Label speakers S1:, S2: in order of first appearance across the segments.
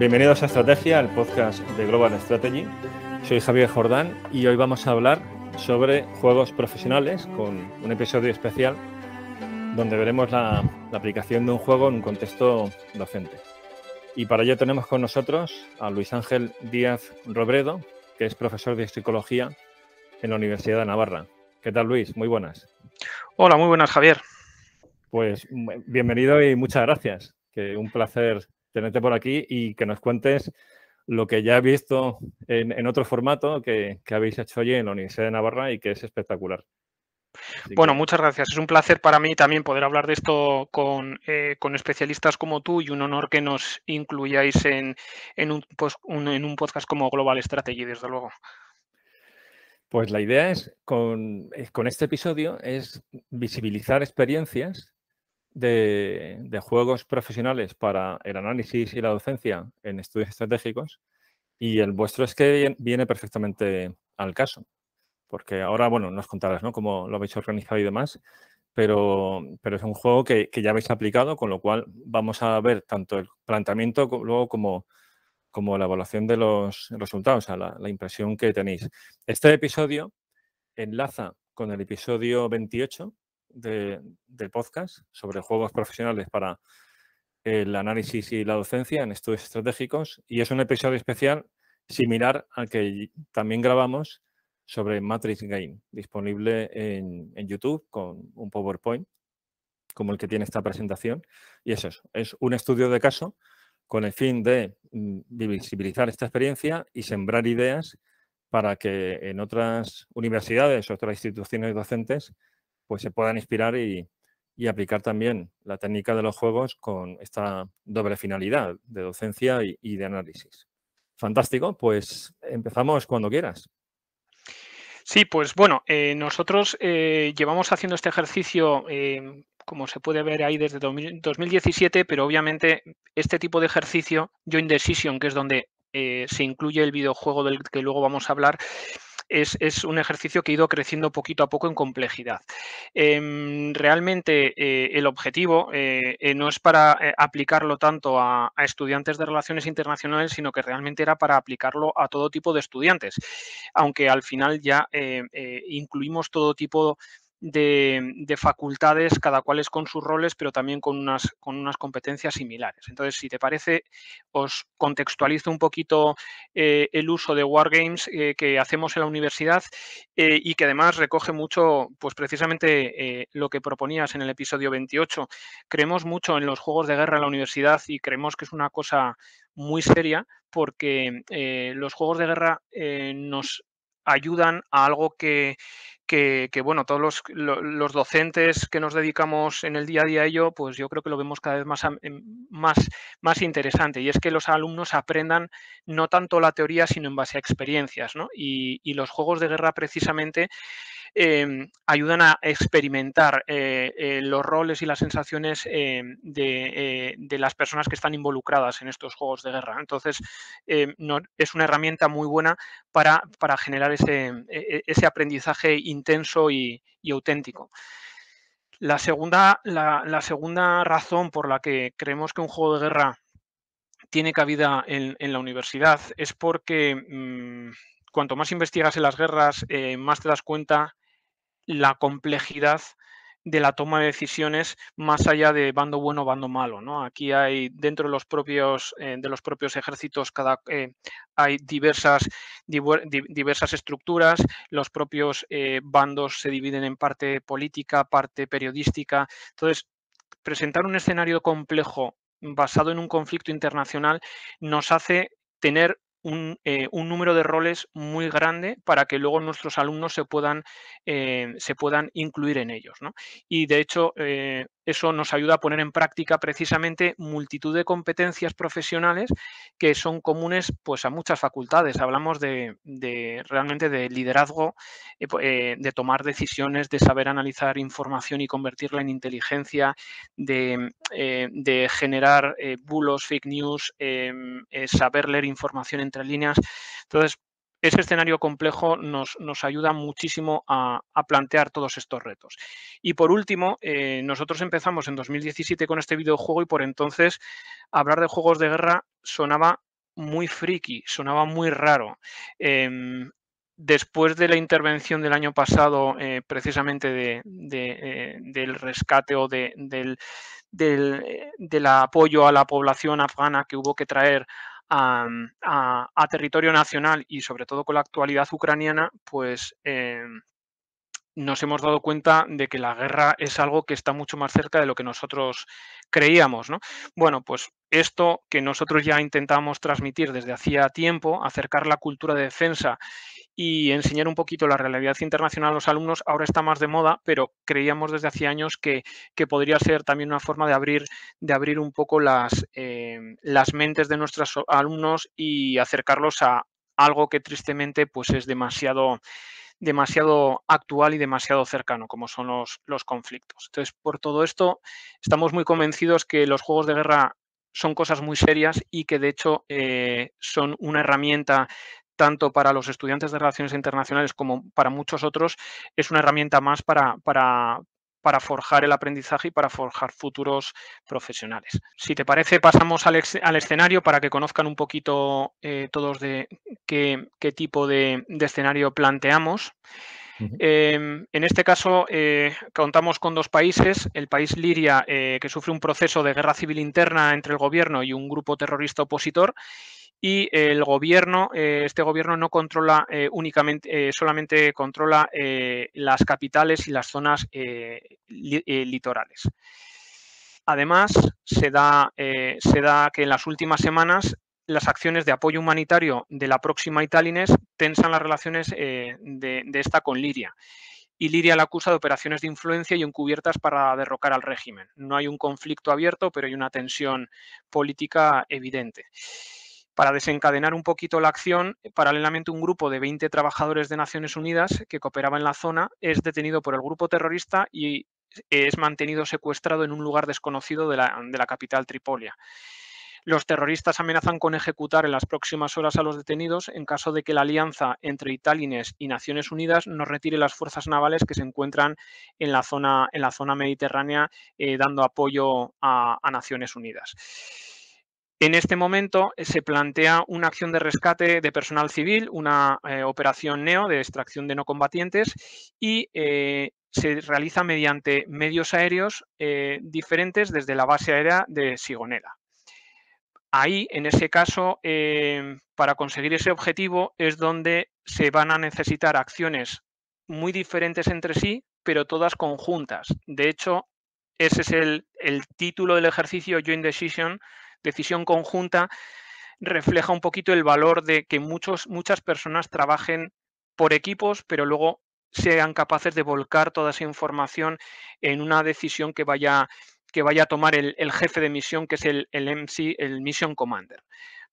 S1: Bienvenidos a Estrategia, el podcast de Global Strategy. Soy Javier Jordán y hoy vamos a hablar sobre juegos profesionales con un episodio especial donde veremos la, la aplicación de un juego en un contexto docente. Y para ello tenemos con nosotros a Luis Ángel Díaz Robredo, que es profesor de psicología en la Universidad de Navarra. ¿Qué tal, Luis? Muy buenas. Hola, muy buenas, Javier. Pues bienvenido y muchas gracias. Que un placer tenerte por aquí y que nos cuentes lo que ya he visto en, otro formato que, habéis hecho hoy en la Universidad de Navarra y que es espectacular
S2: bueno, muchas gracias. Es un placer para mí
S1: también poder hablar de esto con, eh,
S2: especialistas como tú y un honor que nos incluyáis en, un, podcast como Global Strategy, desde luego.
S1: Pues la idea es, eh, con, este episodio, es visibilizar experiencias de, de, juegos profesionales para el análisis y la docencia en estudios estratégicos y el vuestro es que viene perfectamente al caso. Porque ahora, bueno, nos contarás, ¿no? Cómo lo habéis organizado y demás, pero, pero es un juego que, ya habéis aplicado, con lo cual vamos a ver tanto el planteamiento luego como, como la evaluación de los resultados, o sea, la, impresión que tenéis. Este episodio enlaza con el episodio 28 del podcast sobre juegos profesionales para el análisis y la docencia en estudios estratégicos y es un episodio especial similar al que también grabamos sobre Matrix Game, disponible en, YouTube con un PowerPoint como el que tiene esta presentación. Y eso es, un estudio de caso con el fin de mm, visibilizar esta experiencia y sembrar ideas para que en otras universidades, otras instituciones docentes, pues se puedan inspirar y, aplicar también la técnica de los juegos con esta doble finalidad de docencia y de análisis. Fantástico, pues empezamos cuando quieras. Sí, pues bueno, eh, nosotros
S2: eh, llevamos haciendo este ejercicio, eh, como se puede ver ahí desde 2017, pero obviamente este tipo de ejercicio, Join Decision, que es donde se incluye el videojuego del que luego vamos a hablar, es, un ejercicio que ha ido creciendo poquito a poco en complejidad. Em, realmente eh, el objetivo eh, eh, no es para aplicarlo tanto a, a, estudiantes de relaciones internacionales, sino que realmente era para aplicarlo a todo tipo de estudiantes, aunque al final ya incluimos todo tipo de de, facultades, cada cual es con sus roles, pero también con unas, con unas competencias similares. Entonces, si te parece, os contextualizo un poquito eh, el uso de Wargames eh, que hacemos en la universidad eh, y que además recoge mucho, pues precisamente lo que proponías en el episodio 28. Creemos mucho en los juegos de guerra en la universidad y creemos que es una cosa muy seria porque los juegos de guerra nos ayudan a algo que, que, bueno, todos los, docentes que nos dedicamos en el día a día a ello, pues yo creo que lo vemos cada vez más, em, más, más interesante y es que los alumnos aprendan no tanto la teoría, sino en base a experiencias, ¿no? y los juegos de guerra precisamente Em, ayudan a experimentar eh, eh, los roles y las sensaciones em, eh, de, las personas que están involucradas en estos juegos de guerra. Entonces, em, es una herramienta muy buena para, generar e, e, ese, aprendizaje intenso y, auténtico. La segunda, razón por la que creemos que un juego de guerra tiene cabida en, la universidad es porque mm, cuanto más investigas en las guerras, eh, más te das cuenta la complejidad de la toma de decisiones más allá de bando bueno, bando malo. ¿no? Aquí hay dentro de los propios, eh, de los propios ejércitos cada, eh, hay diversas, diversas estructuras, los propios bandos se dividen en parte política, parte periodística. Entonces, presentar un escenario complejo basado en un conflicto internacional nos hace tener eh, un, número de roles muy grande para que luego nuestros alumnos se puedan, eh, se puedan incluir en ellos. Y de hecho, eh, eso nos ayuda a poner en práctica precisamente multitud de competencias profesionales que son comunes pues, a muchas facultades. Hablamos de, realmente de liderazgo, eh, eh, de tomar decisiones, de saber analizar información y convertirla en inteligencia, de, eh, generar bulos, fake news, em, saber leer información entre líneas. Entonces, ese escenario complejo nos, ayuda muchísimo a, plantear todos estos retos. Y por último, eh, nosotros empezamos en 2017 con este videojuego y por entonces hablar de juegos de guerra sonaba muy friki, sonaba muy raro. Em, después de la intervención del año pasado, eh, precisamente de, eh, del rescate o del, del apoyo a la población afgana que hubo que traer a, territorio nacional y sobre todo con la actualidad ucraniana, pues em, nos hemos dado cuenta de que la guerra es algo que está mucho más cerca de lo que nosotros creíamos. Bueno, pues esto que nosotros ya intentamos transmitir desde hacía tiempo, acercar la cultura de defensa y enseñar un poquito la realidad internacional a los alumnos ahora está más de moda, pero creíamos desde hace años que, podría ser también una forma de abrir, de abrir un poco las, eh, las mentes de nuestros alumnos y acercarlos a algo que tristemente pues, es demasiado, demasiado actual y demasiado cercano, como son los, los conflictos. Entonces, por todo esto, estamos muy convencidos que los juegos de guerra son cosas muy serias y que de hecho eh, son una herramienta tanto para los estudiantes de Relaciones Internacionales como para muchos otros, es una herramienta más para, forjar el aprendizaje y para forjar futuros profesionales. Si te parece, pasamos al, escenario para que conozcan un poquito eh, todos de qué, tipo de, escenario planteamos. Em, en este caso, eh, contamos con dos países, el país Liria, eh, que sufre un proceso de guerra civil interna entre el gobierno y un grupo terrorista opositor, y el gobierno, eh, este gobierno no controla eh, únicamente, eh, solamente controla las capitales y las zonas litorales. Además, se da, que en las últimas semanas las acciones de apoyo humanitario de la próxima Italines tensan las relaciones de, de esta con Liria y Liria la acusa de operaciones de influencia y encubiertas para derrocar al régimen. No hay un conflicto abierto, pero hay una tensión política evidente. Para desencadenar un poquito la acción, eh, paralelamente un grupo de 20 trabajadores de Naciones Unidas que cooperaba en la zona es detenido por el grupo terrorista y eh, es mantenido secuestrado en un lugar desconocido de la, capital Tripolia. Los terroristas amenazan con ejecutar en las próximas horas a los detenidos en caso de que la alianza entre Italines y Naciones Unidas no retire las fuerzas navales que se encuentran en la zona, en la zona mediterránea eh, dando apoyo a, a Naciones Unidas. En este momento eh, se plantea una acción de rescate de personal civil, una eh, operación NEO de extracción de no combatientes y eh, se realiza mediante medios aéreos diferentes desde la base aérea de Sigonella. Ahí, en ese caso, para conseguir ese objetivo es donde se van a necesitar acciones muy diferentes entre sí, pero todas conjuntas. De hecho, ese es el, el título del ejercicio Joint Decision decisión conjunta refleja un poquito el valor de que muchos, muchas personas trabajen por equipos, pero luego sean capaces de volcar toda esa información en una decisión que vaya, que vaya a tomar el, jefe de misión, que es el, el, MC, el Mission Commander.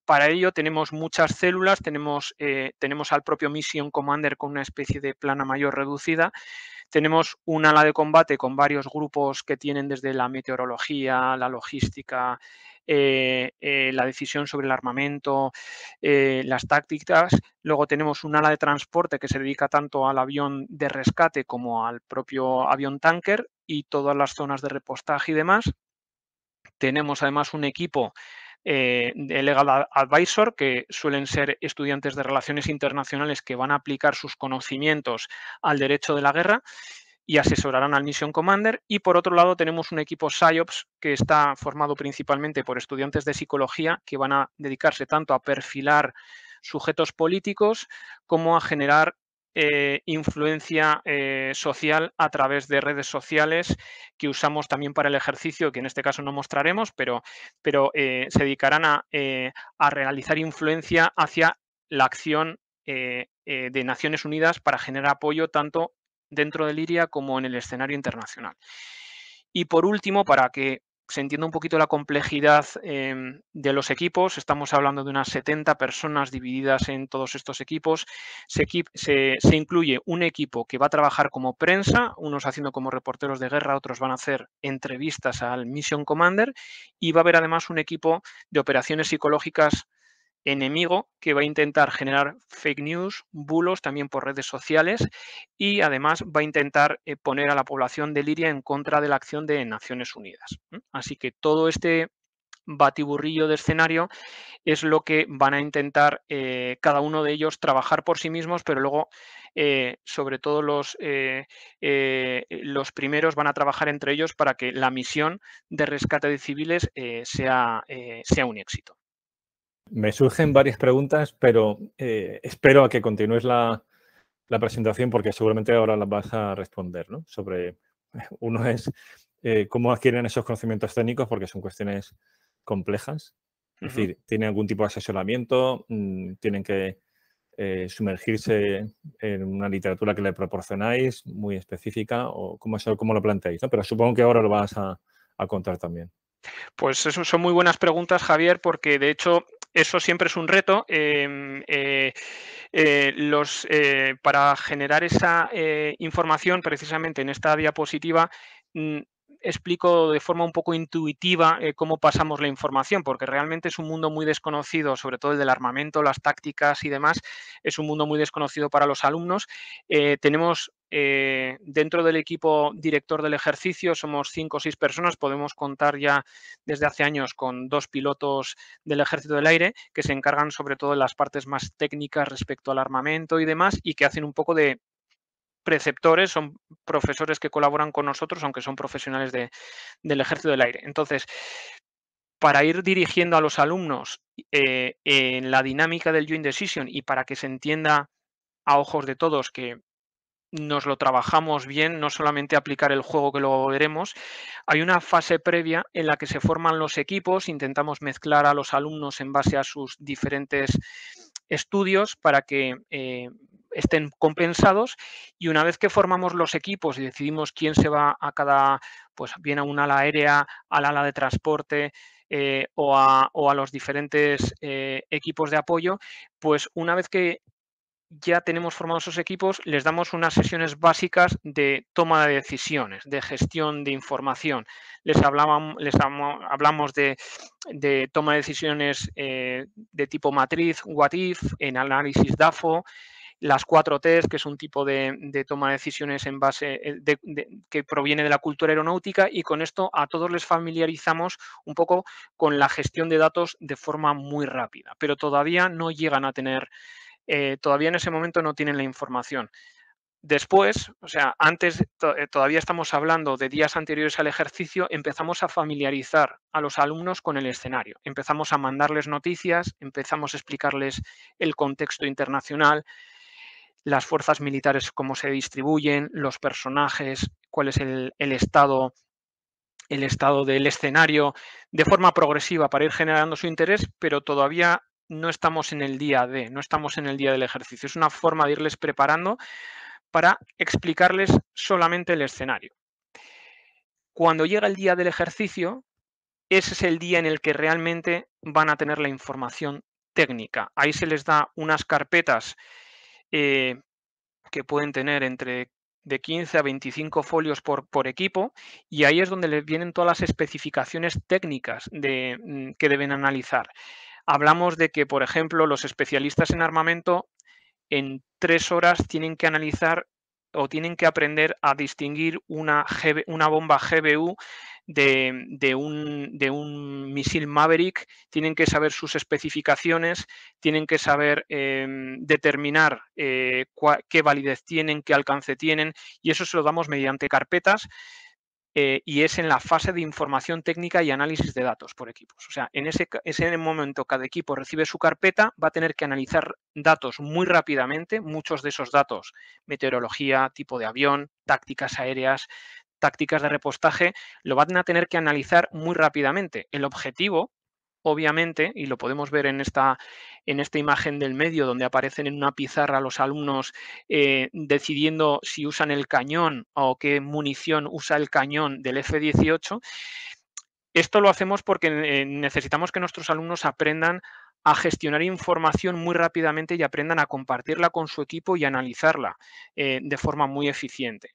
S2: Para ello tenemos muchas células, tenemos, eh, tenemos al propio Mission Commander con una especie de plana mayor reducida, tenemos un ala de combate con varios grupos que tienen desde la meteorología, la logística, eh, eh, la decisión sobre el armamento, eh, las tácticas. Luego tenemos un ala de transporte que se dedica tanto al avión de rescate como al propio avión tanker y todas las zonas de repostaje y demás. Tenemos además un equipo de Legal Advisor, que suelen ser estudiantes de relaciones internacionales que van a aplicar sus conocimientos al derecho de la guerra y asesorarán al Mission Commander. Y por otro lado tenemos un equipo PSYOPS que está formado principalmente por estudiantes de psicología que van a dedicarse tanto a perfilar sujetos políticos como a generar eh, influencia eh, social a través de redes sociales que usamos también para el ejercicio, que en este caso no mostraremos, pero, pero eh, se dedicarán a, a, realizar influencia hacia la acción de Naciones Unidas para generar apoyo tanto dentro de Liria como en el escenario internacional. Y por último, para que se entienda un poquito la complejidad em, de los equipos. Estamos hablando de unas 70 personas divididas en todos estos equipos. se, incluye un equipo que va a trabajar como prensa, unos haciendo como reporteros de guerra, otros van a hacer entrevistas al Mission Commander y va a haber además un equipo de operaciones psicológicas enemigo que va a intentar generar fake news, bulos también por redes sociales y además va a intentar eh, poner a la población de Liria en contra de la acción de Naciones Unidas. Así que todo este batiburrillo de escenario es lo que van a intentar eh, cada uno de ellos trabajar por sí mismos, pero luego eh, sobre todo los, los, primeros van a trabajar entre ellos para que la misión de rescate de civiles sea, sea un éxito.
S1: Me surgen varias preguntas, pero eh, espero a que continúes la, presentación porque seguramente ahora las vas a responder, ¿no? Sobre, uno es eh, cómo adquieren esos conocimientos técnicos porque son cuestiones complejas. Es decir, ¿tienen algún tipo de asesoramiento? Mm, ¿Tienen que eh, sumergirse en una literatura que le proporcionáis muy específica o cómo, lo planteáis, ¿no? Pero supongo que ahora lo vas a, a contar también. Pues eso
S2: son muy buenas preguntas, Javier, porque de hecho eso siempre es un reto. Em, eh, eh, eh, para generar esa información, precisamente en esta diapositiva, mm, explico de forma un poco intuitiva eh, cómo pasamos la información, porque realmente es un mundo muy desconocido, sobre todo el del armamento, las tácticas y demás, es un mundo muy desconocido para los alumnos. Eh, tenemos eh, dentro del equipo director del ejercicio somos cinco o seis personas, podemos contar ya desde hace años con dos pilotos del Ejército del Aire que se encargan sobre todo de las partes más técnicas respecto al armamento y demás y que hacen un poco de preceptores, son profesores que colaboran con nosotros, aunque son profesionales del ejército del aire. Entonces, para ir dirigiendo a los alumnos eh, en la dinámica del joint decision y para que se entienda a ojos de todos que nos lo trabajamos bien, no solamente aplicar el juego que luego veremos. Hay una fase previa en la que se forman los equipos, intentamos mezclar a los alumnos en base a sus diferentes estudios para que eh, estén compensados y una vez que formamos los equipos y decidimos quién se va a cada, pues bien a un ala aérea, al ala de transporte eh, o, a, o, a, los diferentes eh, equipos de apoyo, pues una vez que ya tenemos formados esos equipos, les damos unas sesiones básicas de toma de decisiones, de gestión de información. Les, hablaban, les hablamos de, toma de decisiones eh, de tipo matriz, what if, en análisis DAFO, las cuatro ts que es un tipo de, toma de decisiones en base eh, que proviene de la cultura aeronáutica y con esto a todos les familiarizamos un poco con la gestión de datos de forma muy rápida, pero todavía no llegan a tener, eh, todavía en ese momento no tienen la información. Después, o sea, antes eh, todavía estamos hablando de días anteriores al ejercicio, empezamos a familiarizar a los alumnos con el escenario, empezamos a mandarles noticias, empezamos a explicarles el contexto internacional, las fuerzas militares, cómo se distribuyen, los personajes, cuál es el, estado el estado del escenario de forma progresiva para ir generando su interés, pero todavía no estamos en el día de, no estamos en el día del ejercicio. Es una forma de irles preparando para explicarles solamente el escenario. Cuando llega el día del ejercicio, ese es el día en el que realmente van a tener la información técnica. Ahí se les da unas carpetas eh, que pueden tener entre de 15 a 25 folios por, por, equipo y ahí es donde les vienen todas las especificaciones técnicas de, mm, que deben analizar. Hablamos de que, por ejemplo, los especialistas en armamento en tres horas tienen que analizar o tienen que aprender a distinguir una, una bomba GBU de, un, misil Maverick, tienen que saber sus especificaciones, tienen que saber em, determinar eh, qué validez tienen, qué alcance tienen, y eso se lo damos mediante carpetas. Eh, y es en la fase de información técnica y análisis de datos por equipos. O sea, en ese, ese, momento cada equipo recibe su carpeta, va a tener que analizar datos muy rápidamente, muchos de esos datos, meteorología, tipo de avión, tácticas aéreas, tácticas de repostaje, lo van a tener que analizar muy rápidamente. El objetivo, obviamente, y lo podemos ver en esta, en esta imagen del medio donde aparecen en una pizarra los alumnos eh, decidiendo si usan el cañón o qué munición usa el cañón del F-18. Esto lo hacemos porque eh, necesitamos que nuestros alumnos aprendan a gestionar información muy rápidamente y aprendan a compartirla con su equipo y analizarla eh, de forma muy eficiente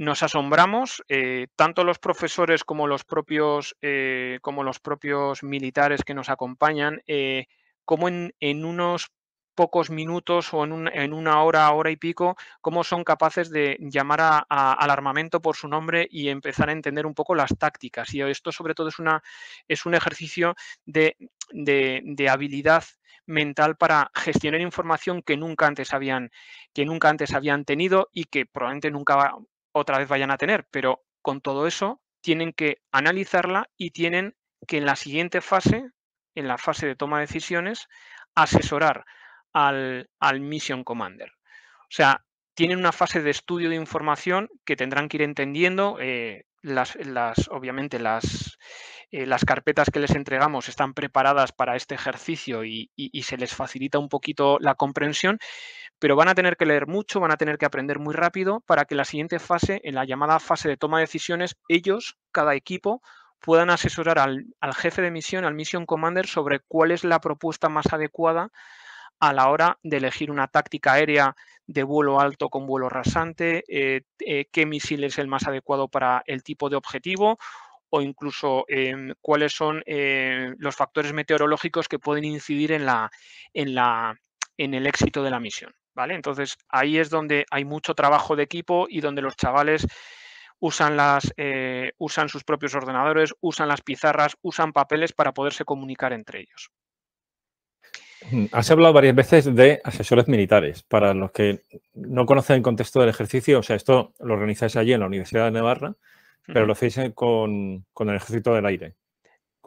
S2: nos asombramos, eh, tanto los profesores como los propios, eh, como los propios militares que nos acompañan, eh, como en, unos pocos minutos o en, una hora, hora y pico, cómo son capaces de llamar a, al armamento por su nombre y empezar a entender un poco las tácticas. Y esto sobre todo es, una, es un ejercicio de, de, de habilidad mental para gestionar información que nunca antes habían, que nunca antes habían tenido y que probablemente nunca otra vez vayan a tener, pero con todo eso tienen que analizarla y tienen que en la siguiente fase, en la fase de toma de decisiones, asesorar al, al Mission Commander. O sea, tienen una fase de estudio de información que tendrán que ir entendiendo. Eh, las, obviamente, las, eh, las carpetas que les entregamos están preparadas para este ejercicio y, y, se les facilita un poquito la comprensión, pero van a tener que leer mucho, van a tener que aprender muy rápido para que la siguiente fase, en la llamada fase de toma de decisiones, ellos, cada equipo, puedan asesorar al, jefe de misión, al mission commander, sobre cuál es la propuesta más adecuada a la hora de elegir una táctica aérea de vuelo alto con vuelo rasante, eh, eh, qué misil es el más adecuado para el tipo de objetivo o incluso em, cuáles son eh, los factores meteorológicos que pueden incidir en el éxito de la misión. ¿vale? Entonces ahí es donde hay mucho trabajo de equipo y donde los chavales usan, las, eh, usan sus propios ordenadores, usan las pizarras, usan papeles para poderse comunicar entre ellos.
S1: Mm, has hablado varias veces de asesores militares. Para los que no conocen el contexto del ejercicio, o sea, esto lo organizáis allí en la Universidad de Navarra, pero lo hacéis eh, con, con el Ejército del Aire.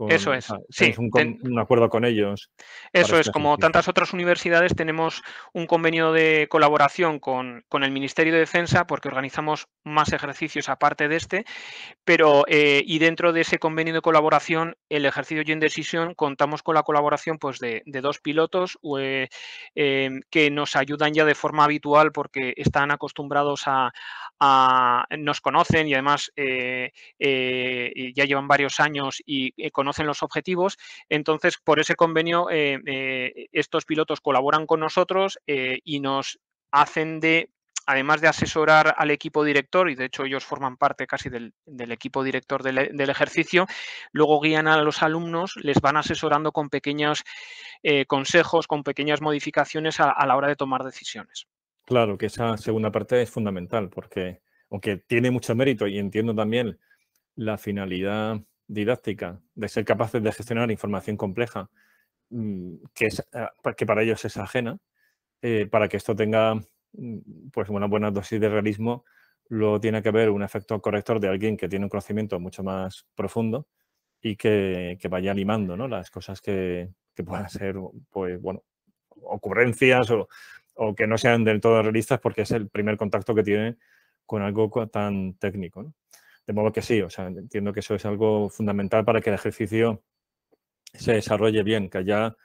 S1: Eso es. Ah, sí, un, acuerdo con ellos. Eso este es, como
S2: tantas otras universidades, tenemos un convenio de colaboración con, el Ministerio de Defensa porque organizamos más ejercicios aparte de este, pero eh, y dentro de ese convenio de colaboración, el ejercicio y decision, contamos con la colaboración pues, de, dos pilotos eh, em, que nos ayudan ya de forma habitual porque están acostumbrados a, a nos conocen y además eh, ya llevan varios años y conocen en los objetivos. Entonces, por ese convenio, eh, eh, estos pilotos colaboran con nosotros eh, y nos hacen de además de asesorar al equipo director, y de hecho ellos forman parte casi del, equipo director del, ejercicio, luego guían a los alumnos, les van asesorando con pequeños consejos, con pequeñas modificaciones a, a, la hora de tomar decisiones.
S1: Claro, que esa segunda parte es fundamental, porque aunque tiene mucho mérito y entiendo también la finalidad didáctica, de ser capaces de gestionar información compleja mm, que, es, eh, que para ellos es ajena, eh, para que esto tenga mm, pues una buena dosis de realismo, luego tiene que haber un efecto corrector de alguien que tiene un conocimiento mucho más profundo y que, que vaya animando ¿no? las cosas que, que, puedan ser pues, bueno, ocurrencias o, o, que no sean del todo realistas porque es el primer contacto que tiene con algo tan técnico. De modo que sí, o sea, entiendo que eso es algo fundamental para que el ejercicio se desarrolle bien, que haya,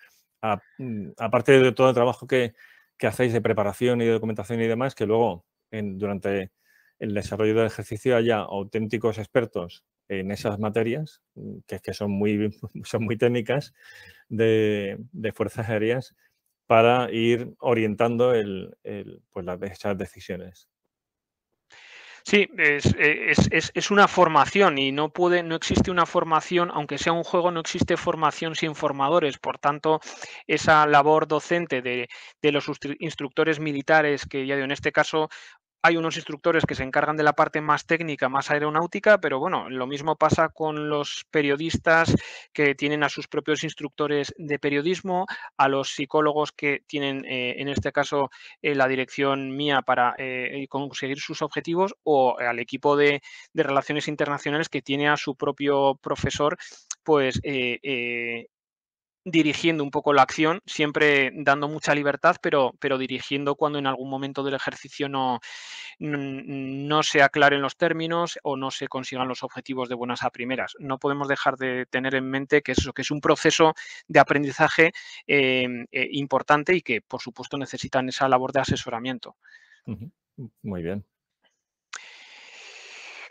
S1: mm, aparte de todo el trabajo que, hacéis de preparación y de documentación y demás, que luego durante el desarrollo del ejercicio haya auténticos expertos en esas materias, mm, que, que son, muy, son muy técnicas de, fuerzas aéreas, para ir orientando pues las, esas decisiones. Sí, eh,
S2: es, es, es, una formación y no puede, no existe una formación, aunque sea un juego, no existe formación sin formadores. Por tanto, esa labor docente de, de los instructores militares, que ya digo, en este caso hay unos instructores que se encargan de la parte más técnica, más aeronáutica, pero bueno, lo mismo pasa con los periodistas que tienen a sus propios instructores de periodismo, a los psicólogos que tienen, eh, en este caso, eh, la dirección mía para eh, conseguir sus objetivos, o al equipo de, de, relaciones internacionales que tiene a su propio profesor, pues dirigiendo un poco la acción, siempre dando mucha libertad, pero, pero dirigiendo cuando en algún momento del ejercicio no, no se aclaren los términos o no se consigan los objetivos de buenas a primeras. No podemos dejar de tener en mente que, eso, que es un proceso de aprendizaje eh, eh, importante y que, por supuesto, necesitan esa labor de asesoramiento. Muy bien.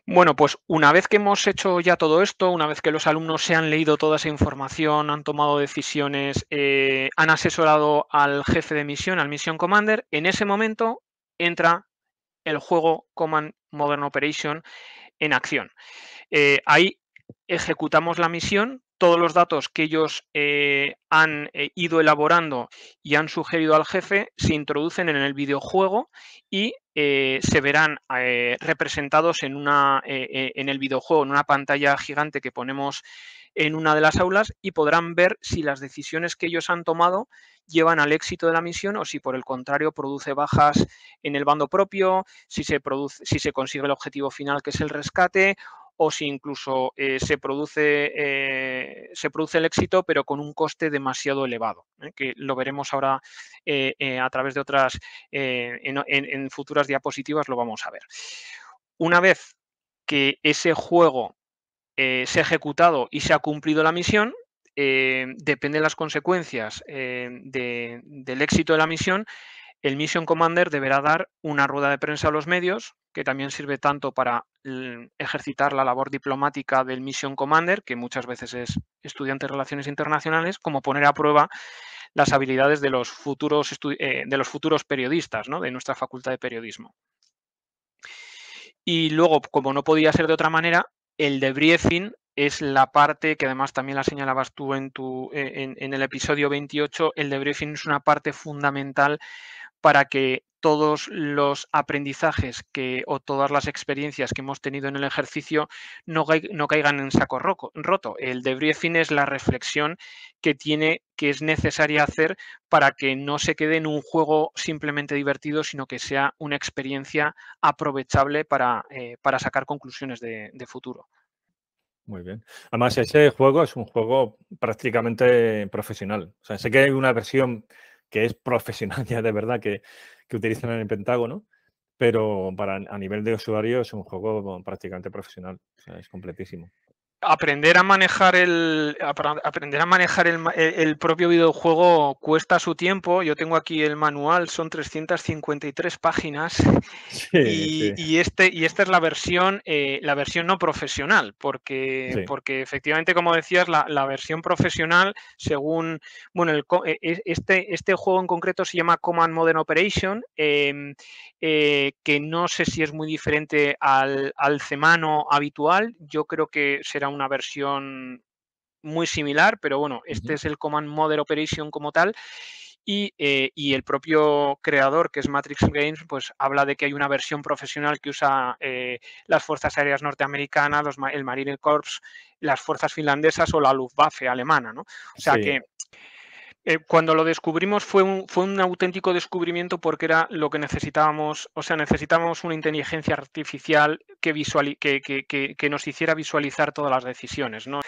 S2: Bueno, pues una vez que hemos hecho ya todo esto, una vez que los alumnos se han leído toda esa información, han tomado decisiones, eh, han asesorado al jefe de misión, al Mission Commander, en ese momento entra el juego Command Modern Operation en acción. Eh, ahí ejecutamos la misión todos los datos que ellos eh, han eh, ido elaborando y han sugerido al jefe se introducen en el videojuego y eh, se verán representados en, una, en el videojuego, en una pantalla gigante que ponemos en una de las aulas y podrán ver si las decisiones que ellos han tomado llevan al éxito de la misión o si por el contrario produce bajas en el bando propio, si se, produce, si se consigue el objetivo final que es el rescate o si incluso eh, se, produce, eh, se produce el éxito, pero con un coste demasiado elevado, ¿eh? que lo veremos ahora a través de otras, en, futuras diapositivas lo vamos a ver. Una vez que ese juego se ha ejecutado y se ha cumplido la misión, depende de las consecuencias del éxito de la misión, el Mission Commander deberá dar una rueda de prensa a los medios, que también sirve tanto para ejercitar la labor diplomática del Mission Commander, que muchas veces es estudiante de relaciones internacionales, como poner a prueba las habilidades de los futuros, eh, de los futuros periodistas de nuestra facultad de periodismo. Y luego, como no podía ser de otra manera, el debriefing es la parte que además también la señalabas tú en, tu, eh, en, en el episodio 28, el debriefing es una parte fundamental para que todos los aprendizajes que, o todas las experiencias que hemos tenido en el ejercicio no, caigan en saco roto. El debriefing es la reflexión que tiene que es necesaria hacer para que no se quede en un juego simplemente divertido, sino que sea una experiencia aprovechable para, eh, sacar conclusiones de, de futuro.
S1: Muy bien. Además, ese juego es un juego prácticamente profesional. O sea, sé que hay una versión que es profesional ya de verdad que, que utilizan en el Pentágono, pero para, a nivel de usuario es un juego prácticamente profesional, es completísimo
S2: aprender a manejar el aprender a manejar el, el, propio videojuego cuesta su tiempo. Yo tengo aquí el manual, son 353 páginas y, y, este y esta es la versión eh, la versión no profesional, porque porque efectivamente como decías la, la, versión profesional según bueno eh, este este juego en concreto se llama Command Modern Operation em, eh, que no sé si es muy diferente al al habitual. Yo creo que será una versión muy similar, pero bueno, este es el Command Model Operation como tal. Y, eh, y, el propio creador, que es Matrix Games, pues habla de que hay una versión profesional que usa eh, las Fuerzas Aéreas Norteamericanas, el Marine Corps, las Fuerzas Finlandesas o la Luftwaffe alemana, ¿no? O sea que eh, cuando lo descubrimos fue un, fue un auténtico descubrimiento porque era lo que necesitábamos, o sea, necesitábamos una inteligencia artificial que, nos hiciera visualizar todas las decisiones. ¿no?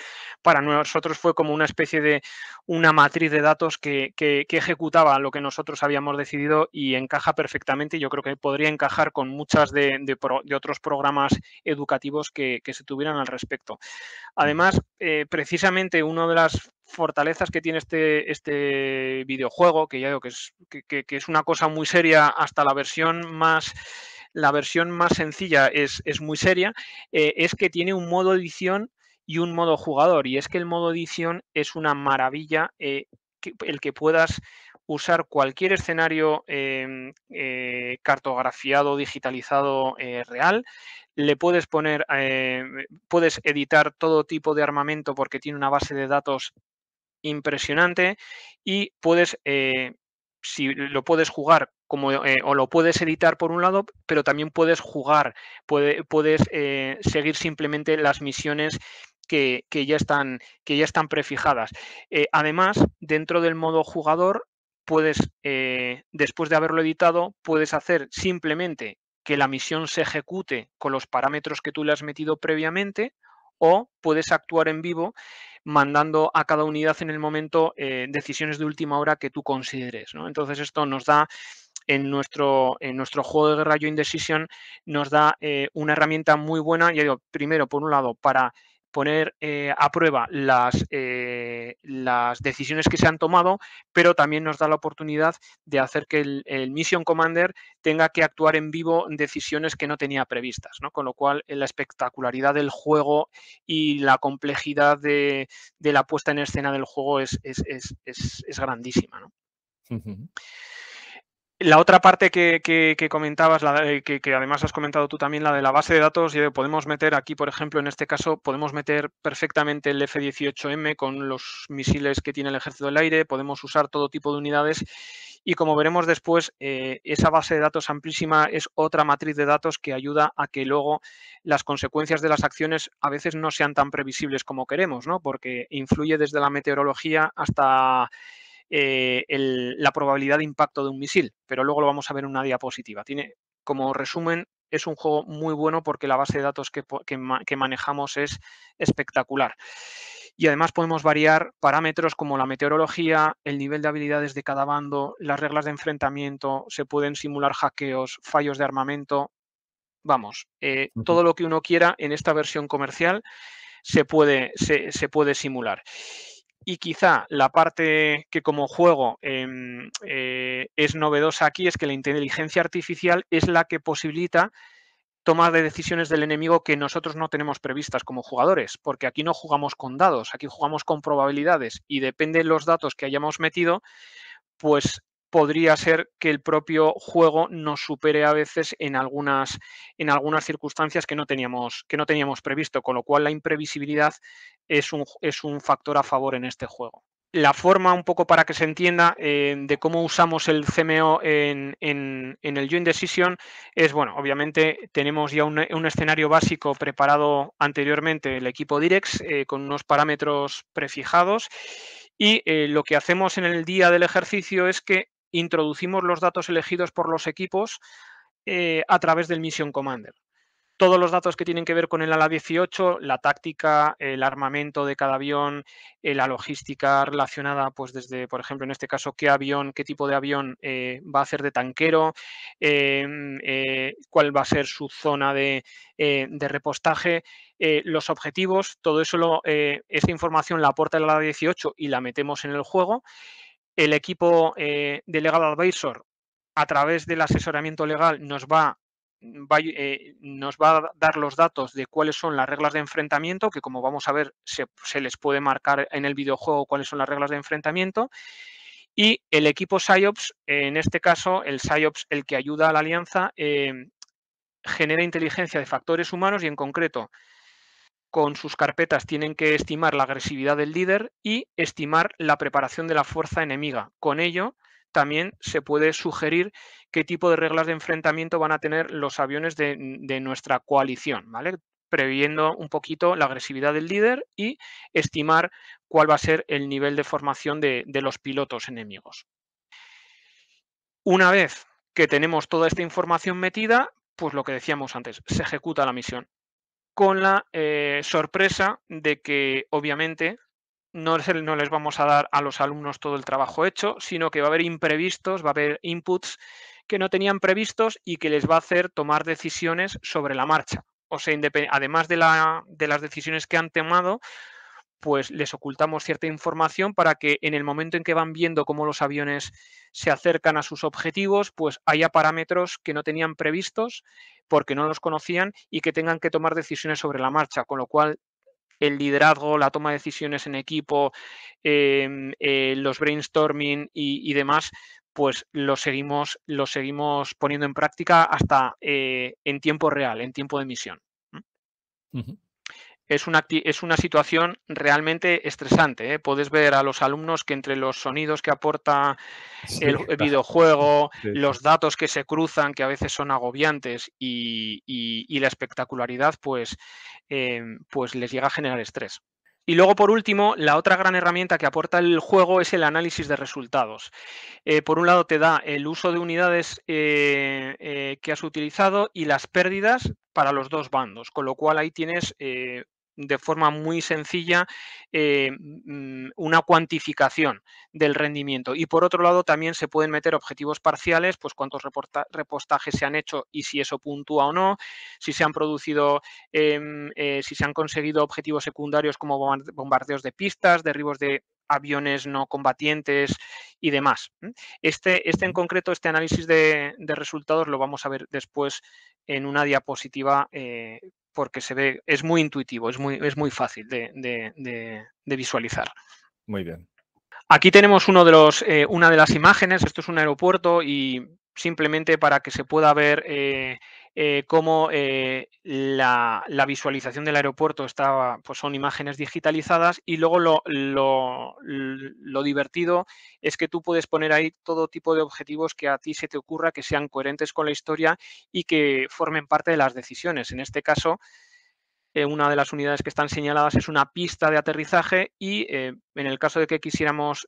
S2: para nosotros fue como una especie de una matriz de datos que, ejecutaba lo que nosotros habíamos decidido y encaja perfectamente. yo creo que podría encajar con muchas de, otros programas educativos que, se tuvieran al respecto. Además, eh, precisamente una de las fortalezas que tiene este, este videojuego, que ya digo que es, que, es una cosa muy seria hasta la versión más la versión más sencilla es, muy seria, eh, es que tiene un modo edición y un modo jugador. Y es que el modo edición es una maravilla eh, el que puedas usar cualquier escenario em, eh, cartografiado, digitalizado, eh, real. Le puedes poner, puedes editar todo tipo de armamento porque tiene una base de datos impresionante y puedes si lo puedes jugar como, o lo puedes editar por un lado, pero también puedes jugar, puede, puedes seguir simplemente las misiones que, ya, están, que ya están prefijadas. Eh, además, dentro del modo jugador, puedes, eh, después de haberlo editado, puedes hacer simplemente que la misión se ejecute con los parámetros que tú le has metido previamente o puedes actuar en vivo mandando a cada unidad en el momento eh, decisiones de última hora que tú consideres. Entonces esto nos da en nuestro, en nuestro juego de guerra indecisión, Indecision nos da una herramienta muy buena, ya digo, primero, por un lado, para poner eh, a prueba las, eh, las, decisiones que se han tomado, pero también nos da la oportunidad de hacer que el, Mission Commander tenga que actuar en vivo decisiones que no tenía previstas, Con lo cual, eh, la espectacularidad del juego y la complejidad de, la puesta en escena del juego es, grandísima, ¿no? La otra parte que, comentabas, que, además has comentado tú también, la de la base de datos, podemos meter aquí, por ejemplo, en este caso, podemos meter perfectamente el F-18M con los misiles que tiene el Ejército del Aire, podemos usar todo tipo de unidades y como veremos después, eh, esa base de datos amplísima es otra matriz de datos que ayuda a que luego las consecuencias de las acciones a veces no sean tan previsibles como queremos, ¿no? porque influye desde la meteorología hasta eh, la probabilidad de impacto de un misil, pero luego lo vamos a ver en una diapositiva. Tiene, como resumen, es un juego muy bueno porque la base de datos que, manejamos es espectacular. Y además podemos variar parámetros como la meteorología, el nivel de habilidades de cada bando, las reglas de enfrentamiento, se pueden simular hackeos, fallos de armamento. Vamos, eh, todo lo que uno quiera en esta versión comercial se puede, se puede simular. Y quizá la parte que como juego em, eh, es novedosa aquí es que la inteligencia artificial es la que posibilita tomar de decisiones del enemigo que nosotros no tenemos previstas como jugadores, porque aquí no jugamos con dados, aquí jugamos con probabilidades y depende de los datos que hayamos metido, pues podría ser que el propio juego nos supere a veces en algunas, en algunas circunstancias que no, teníamos, que no teníamos previsto, con lo cual la imprevisibilidad es un, factor a favor en este juego la forma, un poco para que se entienda, eh, de cómo usamos el CMO en, el Join Decision es, bueno, obviamente tenemos ya un, escenario básico preparado anteriormente, el equipo Direx, eh, con unos parámetros prefijados. Y eh, lo que hacemos en el día del ejercicio es que introducimos los datos elegidos por los equipos a través del Mission Commander todos los datos que tienen que ver con el ala 18, la táctica, el armamento de cada avión, eh, la logística relacionada, pues desde, por ejemplo, en este caso, qué avión, qué tipo de avión eh, va a hacer de tanquero, em, eh, cuál va a ser su zona de, repostaje, los objetivos, todo eso, lo, información la aporta el ala 18 y la metemos en el juego. El equipo de Legal Advisor a través del asesoramiento legal nos va eh, nos va a dar los datos de cuáles son las reglas de enfrentamiento, que como vamos a ver se, les puede marcar en el videojuego cuáles son las reglas de enfrentamiento. Y el equipo PsyOps, en este caso, el PSYOPS, el que ayuda a la alianza, eh, genera inteligencia de factores humanos y en concreto con sus carpetas tienen que estimar la agresividad del líder y estimar la preparación de la fuerza enemiga. Con ello, también se puede sugerir qué tipo de reglas de enfrentamiento van a tener los aviones de, nuestra coalición, ¿vale? previendo un poquito la agresividad del líder y estimar cuál va a ser el nivel de formación de, los pilotos enemigos. Una vez que tenemos toda esta información metida, pues lo que decíamos antes, se ejecuta la misión. Con la eh, sorpresa de que obviamente no, les vamos a dar a los alumnos todo el trabajo hecho, sino que va a haber imprevistos, va a haber inputs que no tenían previstos y que les va a hacer tomar decisiones sobre la marcha. O sea, además de, de las decisiones que han tomado, pues les ocultamos cierta información para que en el momento en que van viendo cómo los aviones se acercan a sus objetivos, pues haya parámetros que no tenían previstos porque no los conocían y que tengan que tomar decisiones sobre la marcha, con lo cual el liderazgo, la toma de decisiones en equipo, em, eh, los brainstorming y, demás, pues lo seguimos, lo seguimos poniendo en práctica hasta eh, en tiempo real, en tiempo de misión es una, situación realmente estresante. ¿eh? Puedes ver a los alumnos que entre los sonidos que aporta el videojuego, los datos que se cruzan, que a veces son agobiantes, y, la espectacularidad, pues, em, pues les llega a generar estrés. Y luego, por último, la otra gran herramienta que aporta el juego es el análisis de resultados. Eh, por un lado, te da el uso de unidades eh, que has utilizado y las pérdidas para los dos bandos, con lo cual ahí tienes de forma muy sencilla eh, mm, mm, una cuantificación del rendimiento. Y por otro lado, también se pueden meter objetivos parciales, pues cuántos repostajes se han hecho y si eso puntúa o no, si se han producido, em, eh, si se han conseguido objetivos secundarios como bombardeos de pistas, derribos de aviones no combatientes y demás. Este, este en concreto, este análisis de, de, resultados lo vamos a ver después en una diapositiva eh, porque se ve, es muy intuitivo, es muy, es muy fácil de, visualizar. Muy bien. Aquí tenemos uno de los, eh, una de las imágenes, esto es un aeropuerto y simplemente para que se pueda ver eh, eh, cómo eh, la, visualización del aeropuerto estaba, pues son imágenes digitalizadas y luego lo, divertido es que tú puedes poner ahí todo tipo de objetivos que a ti se te ocurra que sean coherentes con la historia y que formen parte de las decisiones. En este caso, eh, una de las unidades que están señaladas es una pista de aterrizaje y en el caso de que quisiéramos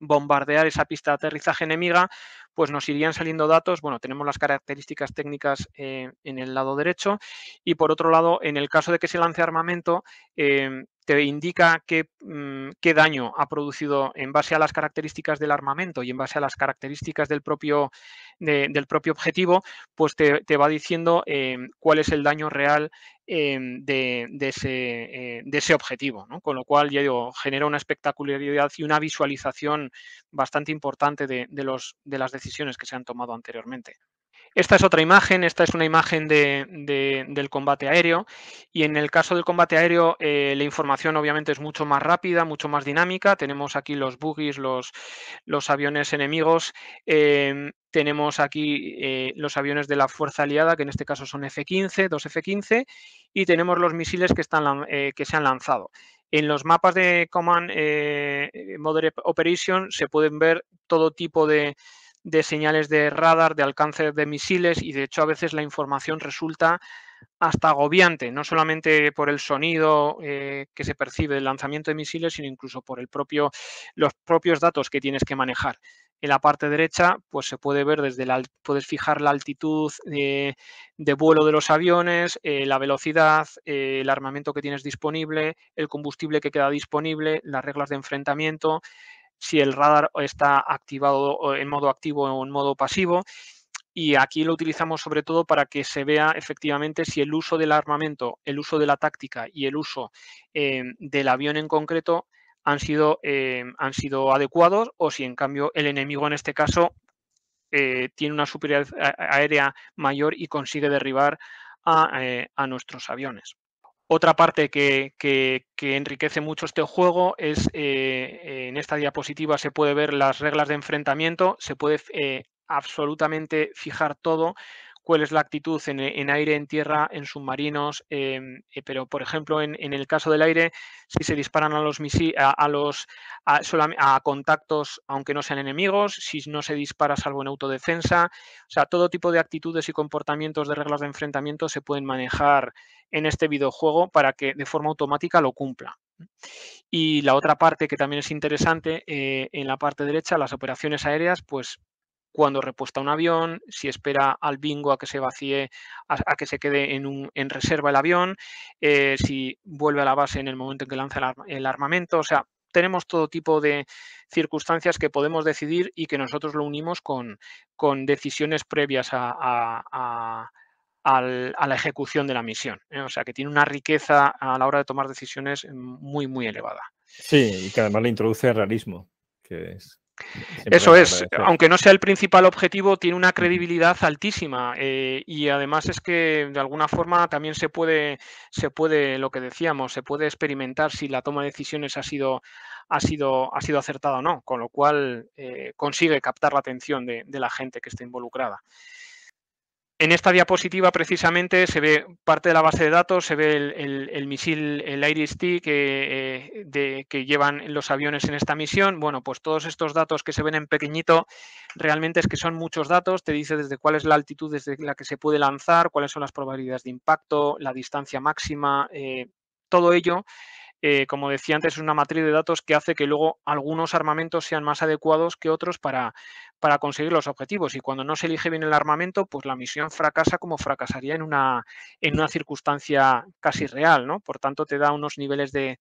S2: bombardear esa pista de aterrizaje enemiga, pues nos irían saliendo datos. Bueno, tenemos las características técnicas eh, en el lado derecho y por otro lado, en el caso de que se lance armamento, em, te indica mm, qué, daño ha producido en base a las características del armamento y en base a las características del propio, del propio objetivo, pues te, va diciendo eh, cuál es el daño real eh, eh, de, ese, objetivo. Con lo cual, ya digo, genera una espectacularidad y una visualización bastante importante de las decisiones que se han tomado anteriormente. Esta es otra imagen, esta es una imagen del combate aéreo y en el caso del combate aéreo eh, la información obviamente es mucho más rápida, mucho más dinámica. Tenemos aquí los buggies, los, aviones enemigos, eh, tenemos aquí eh, los aviones de la fuerza aliada que en este caso son F-15, dos F-15 y tenemos los misiles que, están, que se han lanzado. En los mapas de Command Modern Operation se pueden ver todo tipo de, de señales de radar, de alcance de misiles y de hecho a veces la información resulta hasta agobiante, no solamente por el sonido eh, que se percibe del lanzamiento de misiles, sino incluso por el propio, los propios datos que tienes que manejar. En la parte derecha, pues se puede ver desde la, puedes fijar la altitud de vuelo de los aviones, eh, la velocidad, eh, el armamento que tienes disponible, el combustible que queda disponible, las reglas de enfrentamiento, si el radar está activado en modo activo o en modo pasivo. Y aquí lo utilizamos sobre todo para que se vea efectivamente si el uso del armamento, el uso de la táctica y el uso em, del avión en concreto han sido, em, han sido adecuados o si en cambio el enemigo en este caso eh, tiene una superioridad aérea mayor y consigue derribar a eh, nuestros aviones. Otra parte que, enriquece mucho este juego es, eh, en esta diapositiva se puede ver las reglas de enfrentamiento, se puede eh, absolutamente fijar todo cuál es la actitud eh, en, aire, en tierra, en submarinos, em, eh, pero por ejemplo en, el caso del aire, si se disparan a los a, los contactos aunque no sean enemigos, si no se dispara salvo en autodefensa, o sea, todo tipo de actitudes y comportamientos de reglas de enfrentamiento se pueden manejar en este videojuego para que de forma automática lo cumpla. Y la otra parte que también es interesante, eh, en la parte derecha, las operaciones aéreas, pues cuando repuesta un avión, si espera al bingo a que se vacíe, a, que se quede en, reserva el avión, eh, si vuelve a la base en el momento en que lanza el, armamento, o sea, tenemos todo tipo de circunstancias que podemos decidir y que nosotros lo unimos con, decisiones previas a, la ejecución de la misión. ¿eh? O sea, que tiene una riqueza a la hora de tomar decisiones muy, muy elevada.
S1: Sí, y que además le introduce realismo, que es
S2: eso es, aunque no sea
S1: el principal objetivo, tiene una
S2: credibilidad altísima eh, y además es que de alguna forma también se puede, se puede, lo que decíamos, se puede experimentar si la toma de decisiones ha sido, ha sido, ha sido acertada o no, con lo cual eh, consigue captar la atención de, de la gente que está involucrada. En esta diapositiva precisamente se ve parte de la base de datos, se ve el, misil, el IRIS-T eh, que, llevan los aviones en esta misión. Bueno, pues todos estos datos que se ven en pequeñito realmente es que son muchos datos. Te dice desde cuál es la altitud desde la que se puede lanzar, cuáles son las probabilidades de impacto, la distancia máxima, eh, todo ello eh, como decía antes, es una matriz de datos que hace que luego algunos armamentos sean más adecuados que otros para, para conseguir los objetivos. Y cuando no se elige bien el armamento, pues la misión fracasa como fracasaría en una, en una circunstancia casi real, ¿no? Por tanto, te da unos niveles de,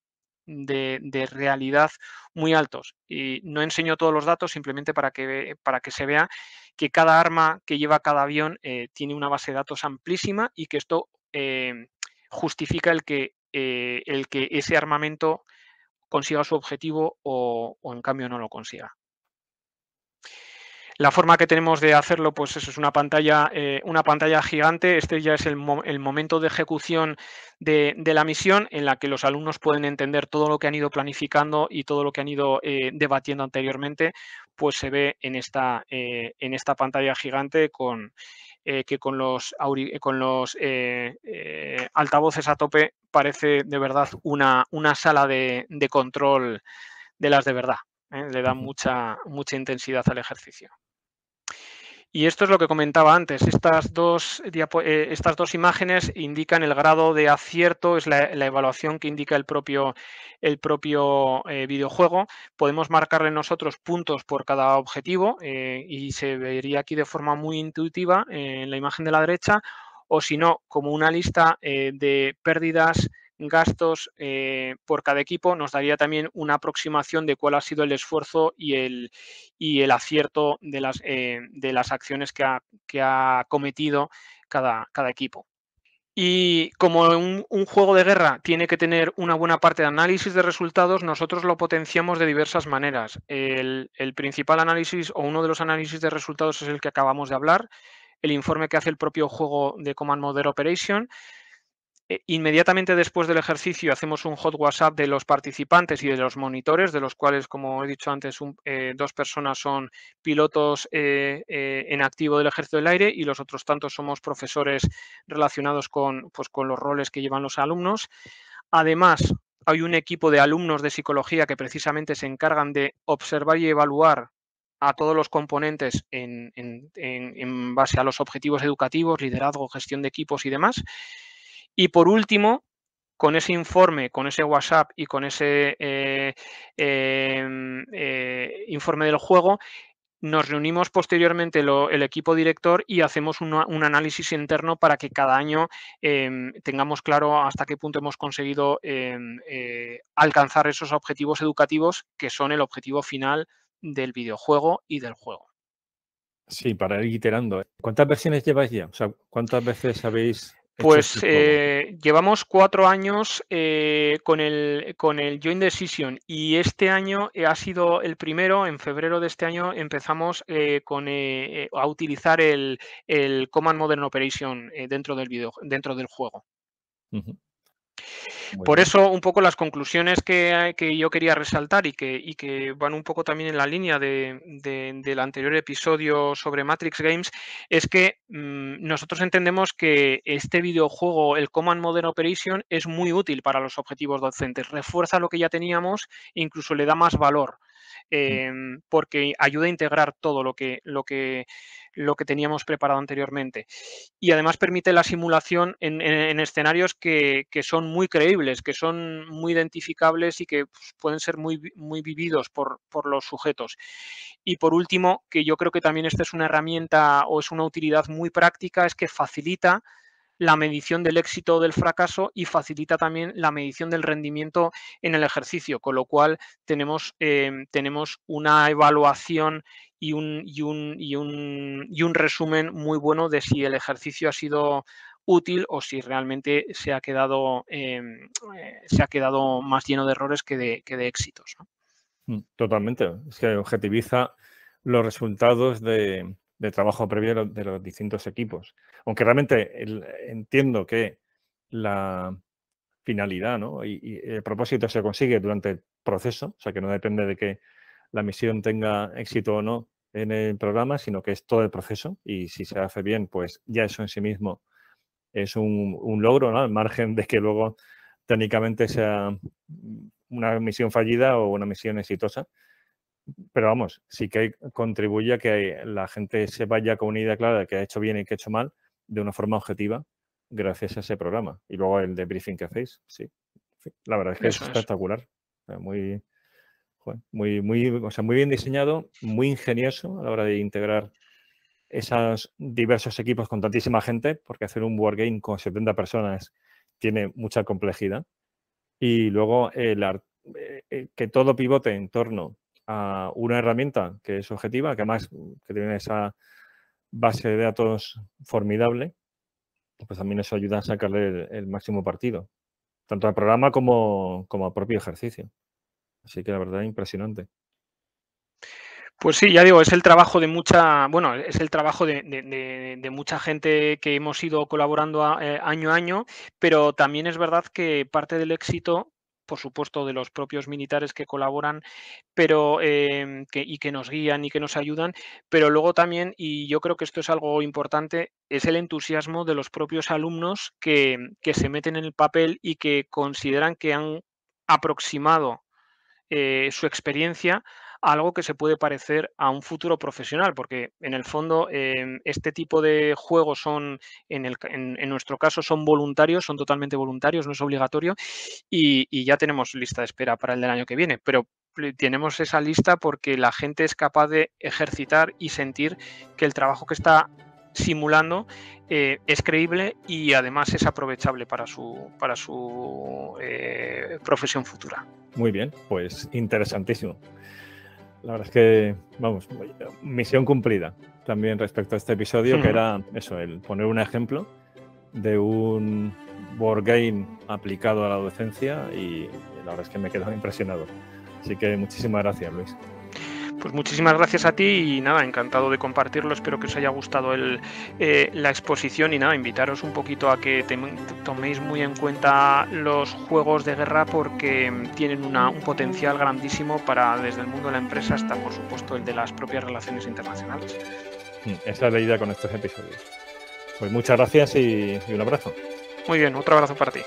S2: realidad muy altos. Y no enseño todos los datos simplemente para que, para que se vea que cada arma que lleva cada avión eh, tiene una base de datos amplísima y que esto eh, justifica el que eh, el que ese armamento consiga su objetivo o, en cambio no lo consiga. La forma que tenemos de hacerlo, pues eso es una pantalla, eh, una pantalla gigante. Este ya es el, momento de ejecución de, la misión en la que los alumnos pueden entender todo lo que han ido planificando y todo lo que han ido eh, debatiendo anteriormente, pues se ve en esta, en esta pantalla gigante con, eh, que con los, eh, con los eh, altavoces a tope parece de verdad una, una sala de, de, control de las de verdad. Le da mucha, mucha intensidad al ejercicio. Y esto es lo que comentaba antes. Eh, estas dos, imágenes indican el grado de acierto, es la, evaluación que indica el propio, el propio eh, videojuego. Podemos marcarle nosotros puntos por cada objetivo eh, y se vería aquí de forma muy intuitiva en la imagen de la derecha o si no, como una lista de pérdidas gastos eh, por cada equipo nos daría también una aproximación de cuál ha sido el esfuerzo y el, y el acierto de las, eh, de las acciones que ha, cometido cada, cada equipo. Y como un, juego de guerra tiene que tener una buena parte de análisis de resultados, nosotros lo potenciamos de diversas maneras. El, el, principal análisis o uno de los análisis de resultados es el que acabamos de hablar, el informe que hace el propio juego de Command Model Operation, eh, inmediatamente después del ejercicio hacemos un hot WhatsApp de los participantes y de los monitores, de los cuales, como he dicho antes, eh, dos personas son pilotos eh, en activo del ejército del aire y los otros tantos somos profesores relacionados con, pues, con los roles que llevan los alumnos. Además, hay un equipo de alumnos de psicología que precisamente se encargan de observar y evaluar a todos los componentes en base a los objetivos educativos, liderazgo, gestión de equipos y demás. Y por último, con ese informe, con ese WhatsApp y con ese eh, em, eh, informe del juego, nos reunimos posteriormente el equipo director y hacemos un análisis interno para que cada año em, tengamos claro hasta qué punto hemos conseguido em, eh, alcanzar esos objetivos educativos que son el objetivo final del videojuego y del juego.
S1: Sí, para ir iterando. ¿Cuántas versiones lleváis ya? ¿cuántas veces habéis pues
S2: eh, llevamos cuatro años eh, con, el, con el Join Decision y este año eh, ha sido el primero, en febrero de este año empezamos con, a utilizar el, el, Command Modern Operation dentro, del video, dentro del juego. Por eso, un poco las conclusiones que, yo quería resaltar y que, van un poco también en la línea del anterior episodio sobre Matrix Games es que mm, nosotros entendemos que este videojuego, el Command Modern Operation, es muy útil para los objetivos docentes. Refuerza lo que ya teníamos e incluso le da más valor. Em, porque ayuda a integrar todo lo que, lo, que, lo que teníamos preparado anteriormente. Y además permite la simulación en, escenarios que, son muy creíbles, que son muy identificables y que pues, pueden ser muy, muy vividos por, por los sujetos. Y por último, que yo creo que también esta es una herramienta o es una utilidad muy práctica, es que facilita la medición del éxito o del fracaso y facilita también la medición del rendimiento en el ejercicio, con lo cual tenemos, em, tenemos una evaluación y un, y, un, resumen muy bueno de si el ejercicio ha sido útil o si realmente se ha quedado, em, eh, se ha quedado más lleno de errores que de, que de éxitos.
S1: Mm, totalmente. Es que objetiviza los resultados de, de trabajo previo de los, distintos equipos. Aunque realmente entiendo que la finalidad ¿no? y, el propósito se consigue durante el proceso, o sea que no depende de que la misión tenga éxito o no en el programa, sino que es todo el proceso y si se hace bien, pues ya eso en sí mismo es un, un logro, ¿no? al margen de que luego técnicamente sea una misión fallida o una misión exitosa pero vamos, sí que contribuye a que la gente se vaya con una idea clara de que ha hecho bien y que ha hecho mal de una forma objetiva gracias a ese programa. Y luego el debriefing que hacéis, sí. La verdad es que es espectacular. Muy, muy, muy, o sea, muy bien diseñado, muy ingenioso a la hora de integrar esos diversos equipos con tantísima gente, porque hacer un game con 70 personas tiene mucha complejidad. Y luego el, eh, eh, que todo pivote en torno una herramienta que es objetiva, que además mm, que tiene esa base de datos formidable, pues también eso ayuda a sacarle el, máximo partido, tanto al programa como, como al propio ejercicio. Así que la verdad impresionante.
S2: Pues sí, ya digo, es el trabajo de mucha, bueno, es el trabajo de, mucha gente que hemos ido colaborando eh, año a año, pero también es verdad que parte del éxito por supuesto, de los propios militares que colaboran pero, em, que, y que nos guían y que nos ayudan, pero luego también, y yo creo que esto es algo importante, es el entusiasmo de los propios alumnos que, que se meten en el papel y que consideran que han aproximado eh, su experiencia algo que se puede parecer a un futuro profesional, porque en el fondo em, este tipo de juegos son, en, el, en, nuestro caso, son voluntarios, son totalmente voluntarios, no es obligatorio, y, ya tenemos lista de espera para el del año que viene, pero tenemos esa lista porque la gente es capaz de ejercitar y sentir que el trabajo que está simulando eh, es creíble y además es aprovechable para su, para su
S1: eh, profesión futura. Muy bien, pues interesantísimo la verdad es que, vamos, misión cumplida también respecto a este episodio, que era eso, el poner un ejemplo de un board game aplicado a la docencia y la verdad es que me quedo impresionado. Así que muchísimas gracias, Luis.
S2: Pues muchísimas gracias a ti y nada, encantado de compartirlo. Espero que os haya gustado el, eh, la exposición y nada, invitaros un poquito a que toméis muy en cuenta los juegos de guerra porque tienen un potencial grandísimo para desde el mundo de la empresa hasta, por supuesto, el de las propias relaciones internacionales.
S1: Mm, esa es la idea con estos episodios. Pues muchas gracias y un abrazo.
S2: Muy bien, otro abrazo para ti.